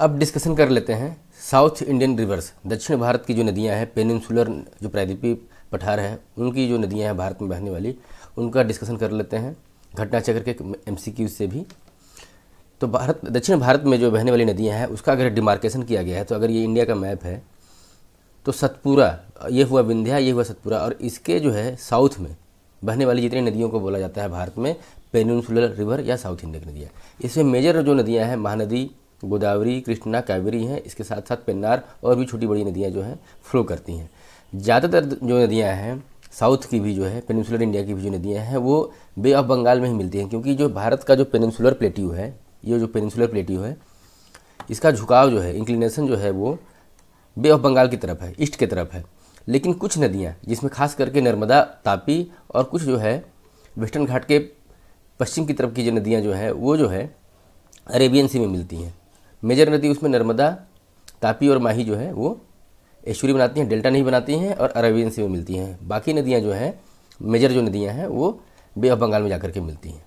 अब डिस्कशन कर लेते हैं साउथ इंडियन रिवर्स दक्षिण भारत की जो नदियां हैं पेनिनसुलर जो प्रायद्वीपी पठार है उनकी जो नदियां हैं भारत में बहने वाली उनका डिस्कशन कर लेते हैं घटना चक्र के एम से भी तो भारत दक्षिण भारत में जो बहने वाली नदियाँ हैं उसका अगर डिमार्केशन किया गया है तो अगर ये इंडिया का मैप है तो सतपुरा ये हुआ विंध्या ये हुआ सतपुरा और इसके जो है साउथ में बहने वाली जितनी नदियों को बोला जाता है भारत में पेनिनसुलर रिवर या साउथ इंडियन नदियाँ इसमें मेजर जो नदियाँ हैं महानदी गोदावरी कृष्णा कावेरी हैं इसके साथ साथ पेन्नार और भी छोटी बड़ी नदियाँ जो हैं फ्लो करती हैं ज़्यादातर जो नदियाँ हैं साउथ की भी जो है पेनिनसुलर इंडिया की भी जो नदियाँ हैं वो बे ऑफ बंगाल में ही मिलती हैं क्योंकि जो भारत का जो पेनिनसुलर प्लेट्यू है ये जो पेनिनसुलर प्लेट्यू है इसका झुकाव जो है इंक्लिनेशन जो है वो बे ऑफ बंगाल की तरफ है ईस्ट की तरफ है लेकिन कुछ नदियाँ जिसमें खास करके नर्मदा तापी और कुछ जो है वेस्टर्न घाट के पश्चिम की तरफ की जो नदियाँ जो हैं वो जो है अरेबियन सी में मिलती हैं मेजर नदी उसमें नर्मदा तापी और माही जो है वो ऐश्वरी बनाती हैं डेल्टा नहीं बनाती हैं और अरबियन सी में मिलती हैं बाकी नदियाँ जो हैं मेजर जो नदियाँ हैं वो बे ऑफ बंगाल में जाकर के मिलती हैं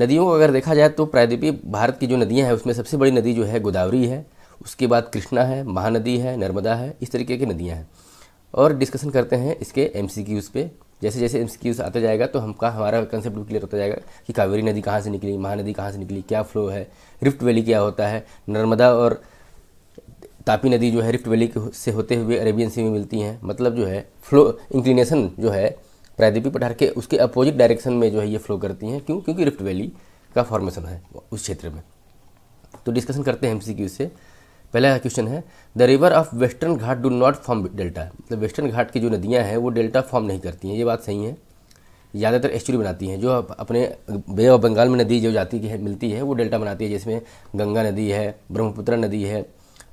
नदियों को अगर देखा जाए तो प्रायद्वीपीय भारत की जो नदियाँ हैं उसमें सबसे बड़ी नदी जो है गोदावरी है उसके बाद कृष्णा है महानदी है नर्मदा है इस तरीके की नदियाँ हैं और डिस्कशन करते हैं इसके एम पे जैसे जैसे एम आता जाएगा तो हमका हमारा कंसेप्ट भी क्लियर होता जाएगा कि कावेरी नदी कहाँ से निकली महानदी कहाँ से निकली क्या फ्लो है रिफ्ट वैली क्या होता है नर्मदा और तापी नदी जो है रिफ्ट वैली से होते हुए अरेबियन सी में मिलती हैं मतलब जो है फ्लो इंक्लिनेशन जो है प्रायद्वीपी पठार के उसके अपोजिट डायरेक्शन में जो है ये फ्लो करती हैं क्यों क्योंकि रिफ्ट वैली का फॉर्मेशन है उस क्षेत्र में तो डिस्कशन करते हैं एम से पहला क्वेश्चन है the river of western Ghat do not form delta मतलब वेस्टर्न घाट की जो नदियाँ हैं वो डेल्टा फॉर्म नहीं करती हैं ये बात सही है ज़्यादातर एस्चुरी बनाती हैं जो अपने बे ऑफ बंगाल में नदी जो जाती है मिलती है वो डेल्टा बनाती है जिसमें गंगा नदी है ब्रह्मपुत्र नदी है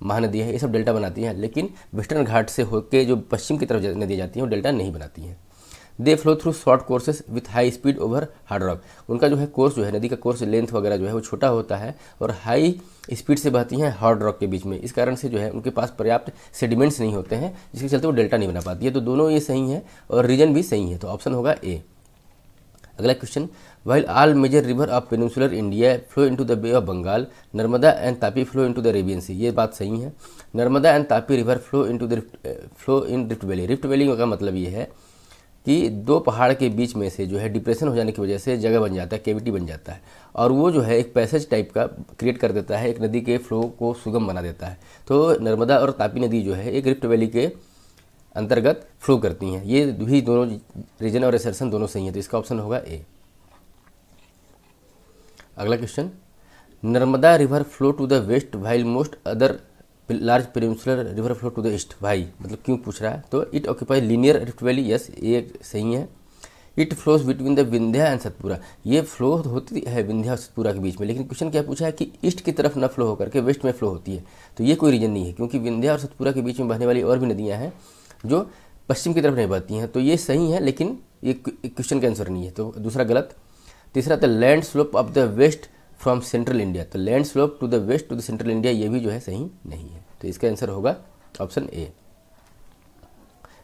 महानदी है ये सब डेल्टा बनाती हैं लेकिन वेस्टर्न घाट से होकर जो पश्चिम की तरफ नदी जाती हैं वो डेल्टा नहीं बनाती हैं they flow through short courses with high speed over hard rock उनका जो है कोर्स जो है नदी का कोर्स लेंथ वगैरह जो है वो छोटा होता है और हाई स्पीड से बहती हैं हार्ड रॉक के बीच में इस कारण से जो है उनके पास पर्याप्त सेडिमेंट्स नहीं होते हैं जिसके चलते वो डेल्टा नहीं बना पाती है तो दोनों ये सही है और रीजन भी सही है तो ऑप्शन होगा ए अगला question while all major river of peninsular India flow into the bay of Bengal Narmada and Tapi flow into the Arabian sea ये बात सही है Narmada and Tapi river flow into the flow in rift valley rift valley का मतलब ये है कि दो पहाड़ के बीच में से जो है डिप्रेशन हो जाने की वजह से जगह बन जाता है केविटी बन जाता है और वो जो है एक पैसेज टाइप का क्रिएट कर देता है एक नदी के फ्लो को सुगम बना देता है तो नर्मदा और तापी नदी जो है एक रिफ्ट वैली के अंतर्गत फ्लो करती हैं ये भी दोनों रीजन और एसर्सन दोनों सही हैं तो इसका ऑप्शन होगा ए अगला question Narmada river flow to the west while most other large peninsular river flow to the east भाई मतलब क्यों पूछ रहा है तो it occupy linear rift valley yes ये सही है it flows between the Vindhya and Satpura ये फ्लो होती है विंध्या और सतपुरा के बीच में लेकिन क्वेश्चन क्या पूछा है कि ईस्ट की तरफ न फ्लो होकर के वेस्ट में फ्लो होती है तो ये कोई रीजन नहीं है क्योंकि विंध्या और सतपुरा के बीच में बहने वाली और भी नदियाँ हैं जो पश्चिम की तरफ नहीं बहती हैं तो ये सही है लेकिन ये क्वेश्चन का आंसर नहीं है तो दूसरा गलत तीसरा the land slope of the west from central India तो land slope to the west to the central India ये भी जो है सही नहीं है तो इसका आंसर होगा ऑप्शन ए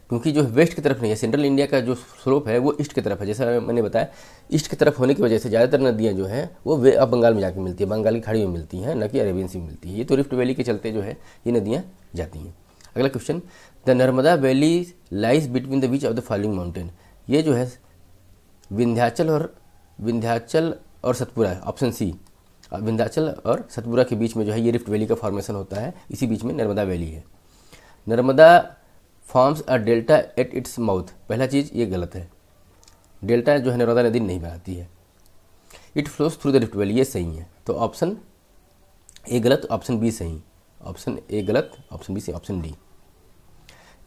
क्योंकि जो वेस्ट की तरफ नहीं है सेंट्रल इंडिया का जो स्लोप है वो ईस्ट की तरफ है जैसा मैंने बताया ईस्ट की तरफ होने की वजह से ज़्यादातर नदियाँ जो हैं वो वे अब बंगाल में जाकर मिलती है बंगाल की खाड़ी में मिलती हैं न कि अरेबियन सी में मिलती है ये तो रिफ्ट वैली के चलते जो है ये नदियाँ जाती हैं अगला question the Narmada valley lies between the which of the following mountain ये जो है विंध्याचल और विंध्याचल और सतपुरा ऑप्शन सी विंध्याचल और सतपुरा के बीच में जो है ये रिफ्ट वैली का फॉर्मेशन होता है इसी बीच में नर्मदा वैली है Narmada forms a delta at its mouth पहला चीज़ ये गलत है डेल्टा जो है नर्मदा नदी नहीं बहती है it flows through the rift valley ये सही है तो ऑप्शन ए गलत ऑप्शन बी सही ऑप्शन ए गलत ऑप्शन बी सही option D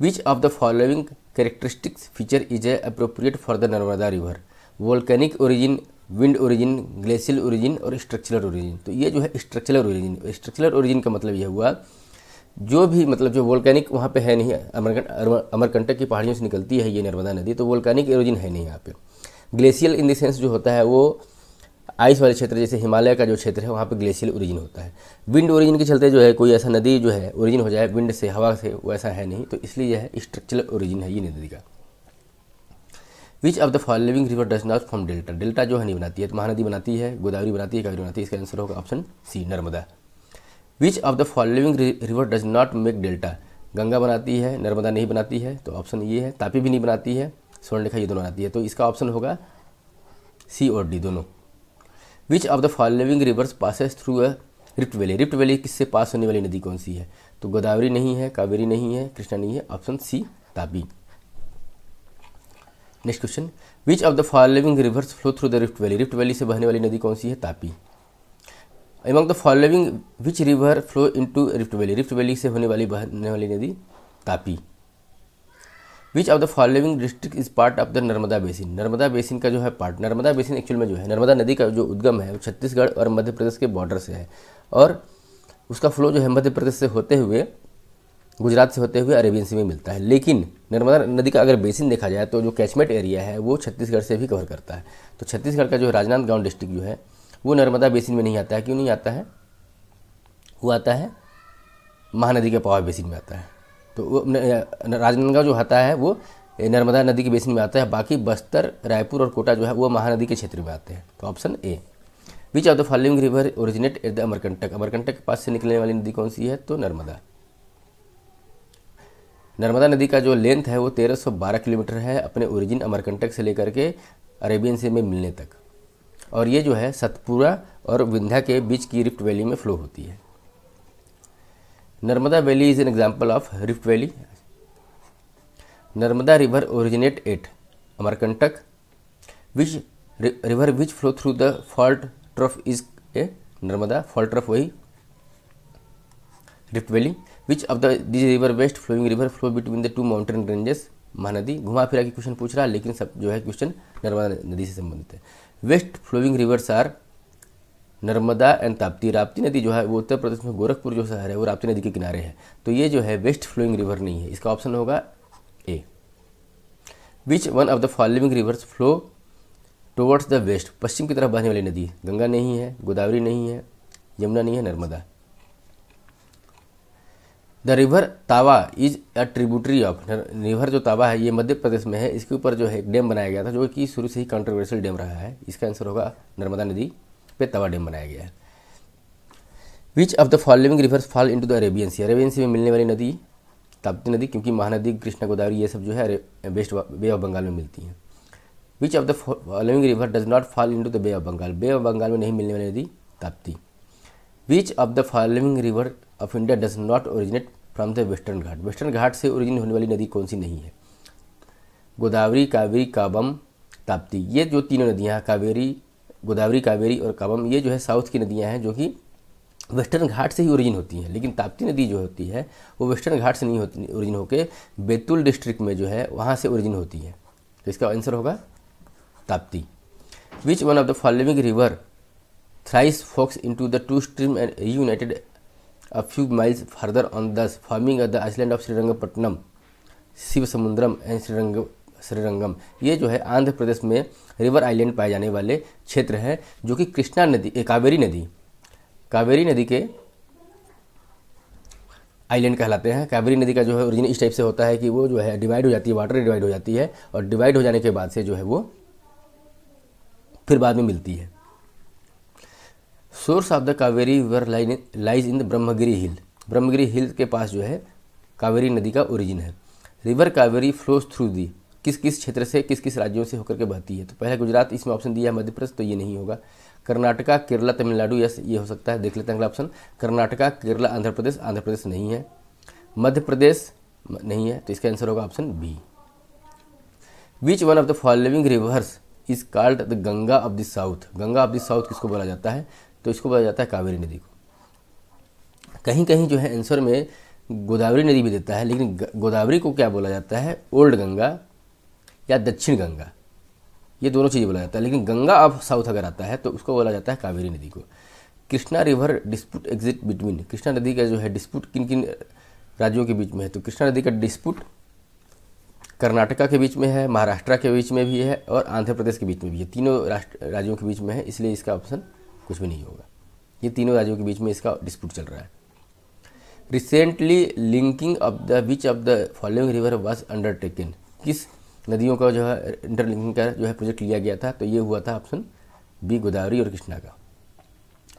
which of the following characteristics feature is a appropriate for the Narmada river volcanic origin wind origin glacial origin और structural origin तो ये जो है स्ट्रक्चरल ओरिजिन स्ट्रक्चरल ओरिजिन का मतलब यह हुआ जो भी मतलब जो वोल्कैनिक वहाँ पे है नहीं अमरकंटक अमरकंटक की पहाड़ियों से निकलती है ये नर्मदा नदी तो वोल्कैनिक ओरिजिन है नहीं यहाँ पे ग्लेशियल इन देंस जो होता है वो आइस वाले क्षेत्र जैसे हिमालय का जो क्षेत्र है वहाँ पर ग्लेशियल ओरिजिन होता है विंड ओरिजिन के चलते जो है कोई ऐसा नदी जो है ओरिजिन हो जाए विंड से हवा से वैसा है नहीं तो इसलिए यह स्ट्रक्चरल ओरिजिन है ये नदी का which of the following river does not form delta delta जो है नहीं बनाती है तो महानदी बनाती है गोदावरी बनाती है कावेरी बनाती है इसका आंसर होगा option C Narmada which of the following river does not make delta Ganga बनाती है नर्मदा नहीं बनाती है तो ऑप्शन ये है तापी भी नहीं बनाती है स्वर्णरेखा ये दोनों बनाती है तो इसका ऑप्शन होगा सी और डी दोनों which of the following rivers passes through a rift valley rift valley किससे पास होने वाली नदी कौन सी है तो गोदावरी नहीं है कावेरी नहीं है कृष्णा नहीं है option C Tapi next question which of the following rivers flow through the rift valley rift valley से बहने वाली नदी कौन सी है Tapi among the following which river flow to rift valley rift valley से होने वाली बहने वाली नदी Tapi which of the following district is part of the Narmada basin Narmada basin का जो है पार्ट नर्मदा बेसिन एक्चुअल में जो है नर्मदा नदी का जो उद्गम है वो छत्तीसगढ़ और मध्य प्रदेश के बॉर्डर से है और उसका फ्लो जो है मध्य प्रदेश से होते हुए गुजरात से होते हुए अरेबियन सी में मिलता है लेकिन नर्मदा नदी का अगर बेसिन देखा जाए तो जो कैचमेंट एरिया है वो छत्तीसगढ़ से भी कवर करता है तो छत्तीसगढ़ का जो राजनांदगांव डिस्ट्रिक्ट जो है वो नर्मदा बेसिन में नहीं आता है क्यों नहीं आता है वो आता है महानदी के पावर बेसिन में आता है तो वो राजनांदगांव जो आता है वो नर्मदा नदी के बेसिन में आता है बाकी बस्तर रायपुर और कोटा जो है वो महानदी के क्षेत्र में आते हैं तो option A which of the following river originate at the Amarkantak Amarkantak के पास से निकलने वाली नदी कौन सी है तो नर्मदा नर्मदा नदी का जो लेंथ है वो 1312 किलोमीटर है अपने ओरिजिन अमरकंटक से लेकर के अरेबियन सी में मिलने तक और ये जो है सतपुरा और विंध्या के बीच की रिफ्ट वैली में फ्लो होती है Narmada valley is an example of rift valley Narmada river originate at Amarkantak which river which flow through the fault trough is a Narmada fault trough वही rift valley which of the this river west flowing river flow between the two mountain ranges Mahanadi घुमा फिरा के question पूछ रहा है लेकिन सब जो है क्वेश्चन नर्मदा नदी से संबंधित है west flowing rivers are Narmada and Tapti Rapti नदी जो है वो उत्तर प्रदेश में गोरखपुर जो शहर है वो राप्ती नदी के किनारे है तो ये जो है वेस्ट फ्लोइंग रिवर नहीं है इसका ऑप्शन होगा A which one of the following rivers flow towards the west पश्चिम की तरफ बहने वाली नदी गंगा नहीं है गोदावरी नहीं है यमुना नहीं है Narmada the river Tawa is a tributary of river जो तावा है ये मध्य प्रदेश में है इसके ऊपर जो है एक डैम बनाया गया था जो कि शुरू से ही कंट्रोवर्शियल डैम रहा है इसका आंसर होगा नर्मदा नदी पे तवा डैम बनाया गया है which of the following rivers fall into the Arabian sea Arabian sea में मिलने वाली नदी ताप्ती नदी क्योंकि महानदी कृष्णा गोदावरी ये सब जो है वेस्ट बे ऑफ बंगाल में मिलती हैं which of the following river does not fall into the bay of Bengal bay of Bengal में नहीं मिलने वाली नदी Tapti which of the following river of India does not originate from the western Ghat western Ghat से origin होने वाली नदी कौन सी नहीं है गोदावरी कावेरी काबम ताप्ती ये जो तीनों नदियाँ कावेरी गोदावरी कावेरी और काबम ये जो है साउथ की नदियाँ हैं जो कि वेस्टर्न घाट से ही ओरिजिन होती हैं लेकिन ताप्ती नदी जो होती है वो वेस्टर्न घाट से नहीं होती ओरिजिन होकर बैतूल डिस्ट्रिक्ट में जो है वहाँ से ओरिजिन होती है तो इसका आंसर होगा Tapti which one of the following river thrice fox into the two stream and reunited a few miles further on, thus forming the island of Srirangapatnam, Shivasamudram and Srirang Srirangam ये जो है आंध्र प्रदेश में रिवर आइलैंड पाए जाने वाले क्षेत्र है जो कि कृष्णा नदी कावेरी नदी कावेरी नदी के आइलैंड कहलाते हैं कावेरी नदी का जो है ओरिजिन इस टाइप से होता है कि वो जो है डिवाइड हो जाती है वाटर डिवाइड हो जाती है और डिवाइड हो जाने के बाद से जो है वो फिर बाद में मिलती है source of the Kaveri river lies in the Brahmagiri hill Brahmagiri hill के पास जो है कावेरी नदी का ओरिजिन है river Kaveri flows through the किस किस क्षेत्र से किस किस राज्यों से होकर के बहती है तो पहले गुजरात इसमें ऑप्शन दिया है मध्य प्रदेश तो ये नहीं होगा कर्नाटका केरला तमिलनाडु यस ये हो सकता है देख लेते हैं अगला ऑप्शन कर्नाटका केरला आंध्र प्रदेश आंध्र प्रदेश नहीं है मध्य प्रदेश नहीं है तो इसका आंसर होगा option B which one of the following rivers is called the Ganga of the south Ganga of the south किसको बोला जाता है तो इसको बोला जाता है कावेरी नदी को कहीं कहीं जो है आंसर में गोदावरी नदी भी देता है लेकिन गोदावरी को क्या बोला जाता है ओल्ड गंगा या दक्षिण गंगा ये दोनों चीज़ें बोला जाता है लेकिन गंगा ऑफ साउथ अगर आता है तो उसको बोला जाता है कावेरी नदी को Krishna river dispute exist between Krishna नदी का जो है डिस्प्यूट किन किन राज्यों के बीच में है तो कृष्णा नदी का डिस्प्यूट कर्नाटका के बीच में है महाराष्ट्र के बीच में भी है और आंध्र प्रदेश के बीच में भी है तीनों राष्ट्र राज्यों के बीच में है इसलिए इसका ऑप्शन कुछ भी नहीं होगा ये तीनों राज्यों के बीच में इसका डिस्प्यूट चल रहा है recently linking of the which of the following river was undertaken किस नदियों का जो है इंटरलिंकिंग का जो है प्रोजेक्ट लिया गया था तो ये हुआ था ऑप्शन बी गोदावरी और कृष्णा का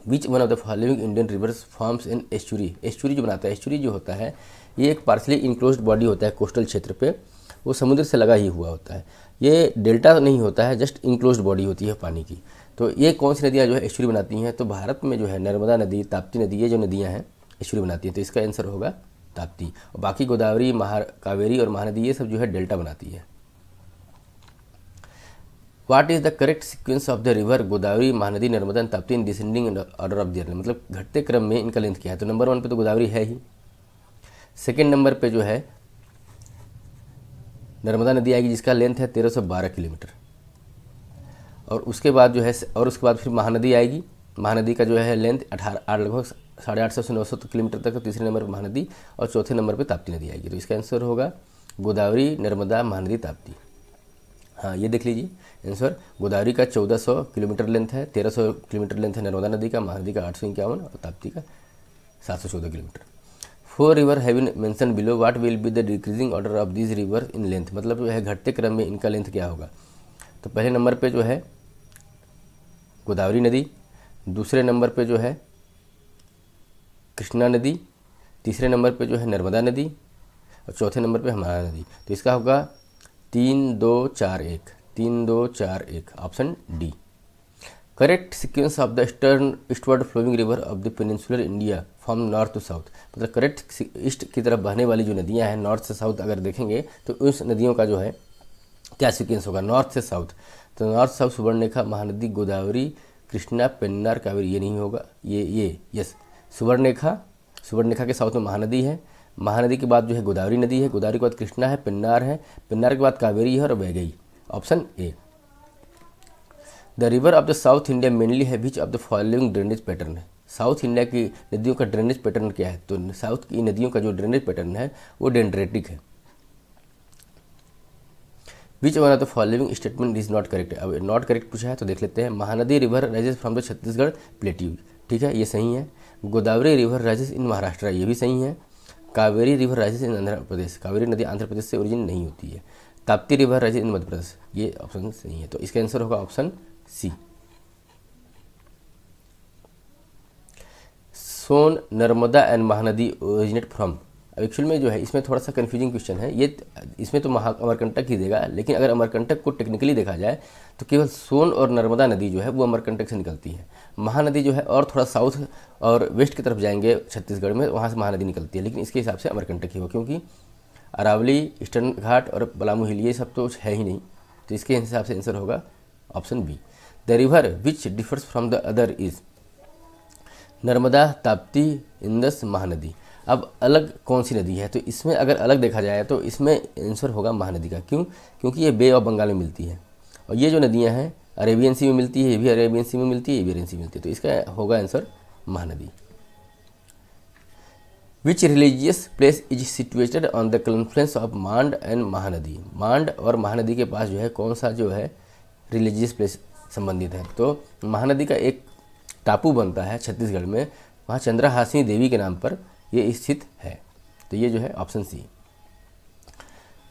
which one of the following Indian rivers forms in estuary estuary जो बनाता है एस्चुरी जो होता है ये एक पार्सली इंक्लोज बॉडी होता है कोस्टल क्षेत्र पे वो समुद्र से लगा ही हुआ होता है ये डेल्टा नहीं होता है जस्ट इंक्लोज बॉडी होती है पानी की तो ये कौन सी नदियाँ जो है ऐश्वर्य बनाती हैं तो भारत में जो है नर्मदा नदी ताप्ती नदी ये जो नदियाँ हैं ऐश्वर्य बनाती हैं तो इसका आंसर होगा ताप्ती और बाकी गोदावरी महा कावेरी और महानदी ये सब जो है डेल्टा बनाती है what is the correct sequence of the river Godavari Mahanadi Narmada and Tapti in descending order of their मतलब घटते क्रम में इनका लेंथ क्या है तो नंबर वन पे तो गोदावरी है ही सेकेंड नंबर पे जो है नर्मदा नदी आएगी जिसका लेंथ है 1312 किलोमीटर और उसके बाद जो है और उसके बाद फिर महानदी आएगी महानदी का जो है लेंथ अठारह लगभग साढ़े आठ सौ से नौ सौ किलोमीटर तक तो तीसरे नंबर पर महानदी और चौथे नंबर पर ताप्ती नदी आएगी तो इसका आंसर होगा गोदावरी नर्मदा महानदी ताप्ती हाँ ये देख लीजिए आंसर गोदावरी का 1400 किलोमीटर लेंथ है 1300 किलोमीटर लेंथ है नर्मदा नदी का महानदी का आठ और ताप्ती का सात kilometre four river having been mention below what will be the decreasing order of this river in length मतलब जो है घटते क्रम में इनका लेंथ क्या होगा तो पहले नंबर पे जो है गोदावरी नदी दूसरे नंबर पे जो है कृष्णा नदी तीसरे नंबर पे जो है नर्मदा नदी और चौथे नंबर पे हमारा नदी तो इसका होगा तीन दो चार एक तीन दो चार एक option D correct sequence of the eastern eastward flowing river of the peninsular India from north to south मतलब करेक्ट ईस्ट की तरफ बहने वाली जो नदियां हैं नॉर्थ से साउथ अगर देखेंगे तो उस नदियों का जो है क्या सिक्वेंस होगा नॉर्थ से साउथ तो नॉर्थ साउथ सुवर्णरेखा महानदी गोदावरी कृष्णा पेन्नार कावेरी ये नहीं होगा ये ये यस सुवर्णरेखा सुवर्णरेखा के साउथ में महानदी है महानदी के बाद जो है गोदावरी नदी है गोदावरी के बाद कृष्णा है पेन्नार है पेन्नार के बाद कावेरी है और Vaigai option A the river of the south India mainly है which of the following drainage pattern है साउथ इंडिया की नदियों का ड्रेनेज पैटर्न क्या है तो साउथ की नदियों का जो ड्रेनेज पैटर्न है वो डेंड्रेटिक है which one of the following statement is not correct अब नॉट करेक्ट पूछा है तो देख लेते हैं Mahanadi river rises from the Chhattisgarh plateau ठीक है ये सही है Godavari river rises in Maharashtra ये भी सही है Kaveri river rises in Andhra Pradesh Kaveri नदी आंध्र प्रदेश से ओरिजिन नहीं होती है Tapti river rises in Madhya Pradesh ये ऑप्शन सही है तो इसका आंसर होगा option C Son Narmada and Mahanadi originate from अब एक्चुअल में जो है इसमें थोड़ा सा कन्फ्यूजिंग क्वेश्चन है ये इसमें तो महा अमरकंटक ही देगा लेकिन अगर अमरकंटक को टेक्निकली देखा जाए तो केवल सोन और नर्मदा नदी जो है वो अमरकंटक से निकलती है महानदी जो है और थोड़ा साउथ और वेस्ट की तरफ जाएंगे छत्तीसगढ़ में वहाँ से महानदी निकलती है लेकिन इसके हिसाब से अमरकंटक ही हो क्योंकि अरावली ईस्टर्न घाट और पलामू हिल ये सब तो है ही नहीं तो इसके हिसाब से आंसर होगा option B the river which differs from the other is Narmada Tapti Indus Mahanadi अब अलग कौन सी नदी है तो इसमें अगर अलग देखा जाए तो इसमें आंसर होगा महानदी का क्यों क्योंकि ये बे ऑफ बंगाल में मिलती है और ये जो नदियाँ हैं अरेबियन सी में मिलती है ये भी अरेबियन सी में मिलती है ये भी अरेबियन सी में मिलती है तो इसका होगा answer Mahanadi which religious place is situated on the confluence of Mand and Mahanadi Mand और महानदी के पास जो है कौन सा जो है रिलीजियस प्लेस संबंधित है तो महानदी का एक टापू बनता है छत्तीसगढ़ में वहाँ चंद्रहासिनी देवी के नाम पर ये स्थित है तो ये जो है option C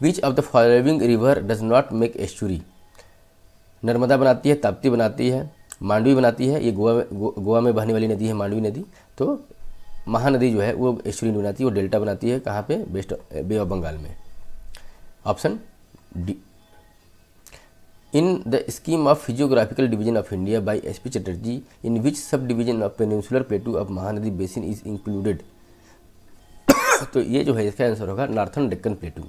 which of the following river does not make estuary Narmada बनाती है ताप्ती बनाती है मांडवी बनाती है ये गोवा में गोवा में बहने वाली नदी है मांडवी नदी तो महानदी जो है वो एस्चुरी बनाती है वो डेल्टा बनाती है कहाँ पे बेस्ट बे ऑफ बंगाल में option D in the scheme of physiographical division of India by S P Chatterjee in which subdivision of peninsular plateau of Mahanadi basin is included तो ये जो है इसका आंसर होगा नॉर्थन डेक्कन प्लेटू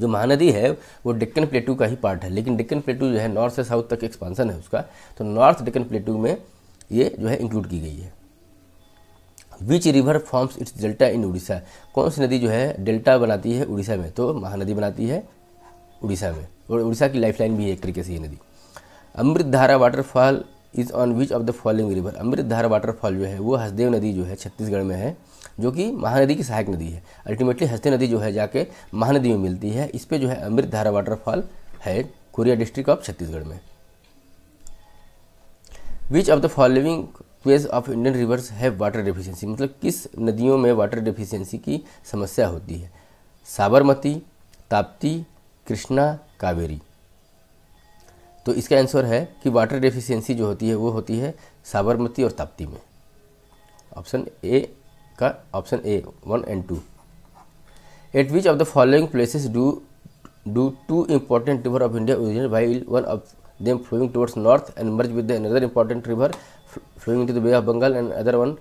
जो महानदी है वो डेक्कन प्लेटू का ही पार्ट है लेकिन डेक्कन प्लेटू जो है नॉर्थ से साउथ तक एक्सपांसन है उसका तो नॉर्थ डेक्कन प्लेटू में ये जो है इंक्लूड की गई है which river forms its delta in Orissa कौन सी नदी जो है डेल्टा बनाती है उड़ीसा में तो महानदी बनाती है उड़ीसा में और उड़ीसा की लाइफलाइन भी है एक तरीके से ये नदी Amritdhara waterfall is on which of the following river Amritdhara waterfall जो है वो हसदेव नदी जो है छत्तीसगढ़ में है जो कि महानदी की सहायक नदी है अल्टीमेटली हसदेव नदी जो है जाके महानदी में मिलती है इस पर जो है अमृत धारा वाटरफॉल है कोरिया डिस्ट्रिक्ट ऑफ छत्तीसगढ़ में विच ऑफ द फॉलोइंग क्वेज ऑफ इंडियन रिवर्स है वाटर डिफिशियंसी मतलब किस नदियों में वाटर डिफिशियंसी की समस्या होती है साबरमती ताप्ती कृष्णा कावेरी तो इसका आंसर है कि वाटर डेफिशिएंसी जो होती है वो होती है साबरमती और ताप्ती में ऑप्शन ए का option A one and two at which of the following places do do two important river of India original by one of them flowing towards north and merge with another important river flowing to the bay of Bengal and other one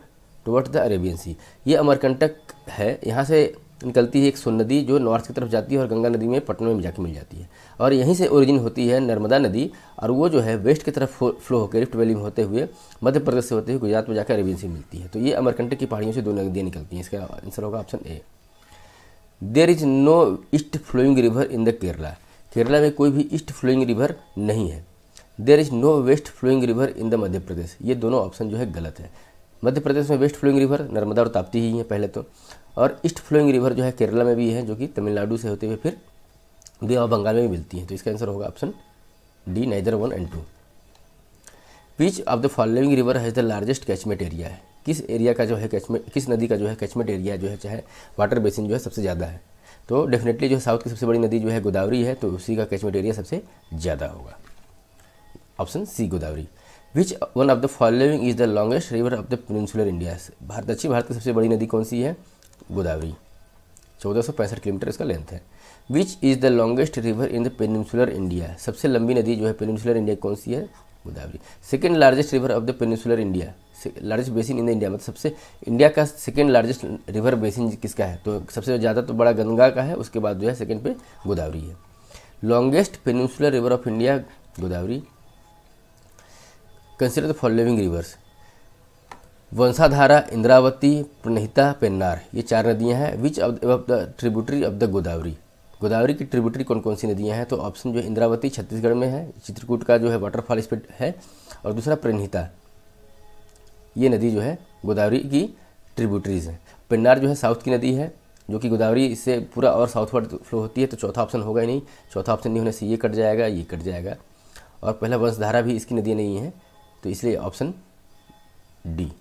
towards the Arabian sea ये अमरकंटक है यहाँ से निकलती है एक सोन नदी जो north की तरफ जाती है और गंगा नदी में पटना में जाके मिल जाती है और यहीं से ओरिजिन होती है नर्मदा नदी और वो जो है वेस्ट की तरफ फ्लो होकर रिफ्ट वैली में होते हुए मध्य प्रदेश से होते हुए गुजरात में जाकर अरेबियन से मिलती है तो ये अमरकंटक की पहाड़ियों से दो नदियाँ निकलती हैं इसका आंसर होगा option A there is no east flowing river in the Kerala Kerala में कोई भी ईस्ट फ्लोइंग रिवर नहीं है there is no west flowing river in the Madhya Pradesh ये दोनों ऑप्शन जो है गलत है मध्य प्रदेश में वेस्ट फ्लोइंग रिवर नर्मदा और ताप्ती ही है पहले तो और ईस्ट फ्लोइंग रिवर जो है केरला में भी है जो कि तमिलनाडु से होते हुए फिर बे और बंगाल में भी मिलती हैं तो इसका आंसर होगा option D neither one and two which of the following river has the largest catchment area है किस एरिया का जो है कैचमेंट किस नदी का जो है कैचमेंट एरिया जो है चाहे वाटर बेसिन जो है सबसे ज़्यादा है तो डेफिनेटली जो है साउथ की सबसे बड़ी नदी जो है गोदावरी है तो उसी का कैचमेंट एरिया सबसे ज़्यादा होगा option C Godavari which one of the following is the longest river of the peninsular India Bharat अच्छी भारत की सबसे बड़ी नदी कौन सी है गोदावरी चौदह सौ पैंसठ किलोमीटर इसका लेंथ है which is the longest river in the peninsular India सबसे लंबी नदी जो है पेनसुलर इंडिया कौन सी है Godavari second largest river of the peninsular India largest basin in the India मतलब सबसे इंडिया का सेकेंड लार्जेस्ट रिवर बेसिन किसका है तो सबसे ज़्यादा तो बड़ा गंगा का है उसके बाद जो है सेकेंड पे गोदावरी है longest peninsular river of India Godavari consider the following rivers Vamsadhara Indravati Pranhita Pennar ये चार नदियां हैं which of the tributary of the Godavari Godavari की ट्रिब्यूटरी कौन कौन सी नदियां हैं तो ऑप्शन जो है इंद्रावती छत्तीसगढ़ में है चित्रकूट का जो है वाटरफॉल इस पर है और दूसरा प्रणहिता ये नदी जो है गोदावरी की ट्रिब्यूटरीज हैं पेन्नार जो है साउथ की नदी है जो कि गोदावरी इससे पूरा और साउथवर्ड फ्लो होती है तो चौथा ऑप्शन होगा ही नहीं चौथा ऑप्शन नहीं होने से ये कट जाएगा ये कट जाएगा और पहला वंशधारा भी इसकी नदी नहीं है तो इसलिए option D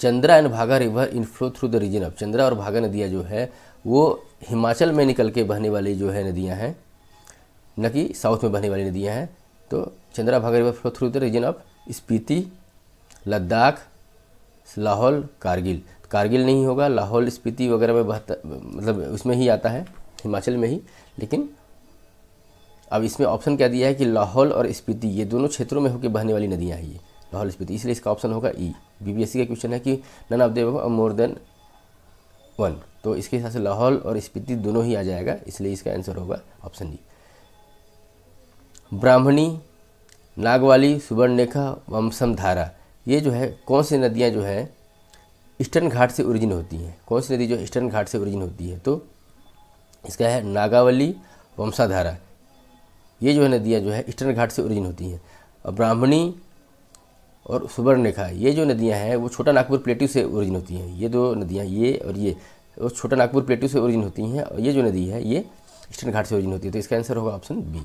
Chandra and Bhaga river in flow through the region of Chandra और भागा नदियाँ जो है वो हिमाचल में निकल के बहने वाली जो है नदियाँ हैं न कि साउथ में बहने वाली नदियाँ हैं तो Chandra Bhaga river flow through the region of Spiti Ladakh Lahaul Kargil Kargil नहीं होगा लाहौल स्पीति वगैरह में बहता मतलब उसमें ही आता है हिमाचल में ही लेकिन अब इसमें ऑप्शन क्या दिया है कि लाहौल और स्पीति ये दोनों क्षेत्रों में होकर बहने वाली नदियाँ हैं ये लाहौल स्पीति इसलिए इसका ऑप्शन होगा ई e। बीबीएससी का क्वेश्चन है कि none of them more than one तो इसके हिसाब से लाहौल और स्पीति दोनों ही आ जाएगा इसलिए इसका आंसर होगा ऑप्शन डी ब्राह्मणी नागवाली सुवर्णरेखा धारा ये जो है कौन सी नदियाँ जो है ईस्टर्न घाट से ओरिजिन होती हैं कौन सी नदी जो ईस्टर्न घाट से ओरिजिन होती है तो इसका है नागावली वंशाधारा ये जो है नदियाँ जो है ईस्टर्न घाट से ओरिजिन होती हैं और ब्राह्मणी और सुवर्णरेखा ये जो नदियाँ हैं वो छोटा नागपुर प्लेटू से ओरिजिन होती हैं ये दो नदियाँ ये और ये वो छोटा नागपुर प्लेटू से ओरिजिन होती हैं और ये जो नदी है ये ईस्टर्न घाट से ओरिजिन होती है तो इसका आंसर होगा ऑप्शन बी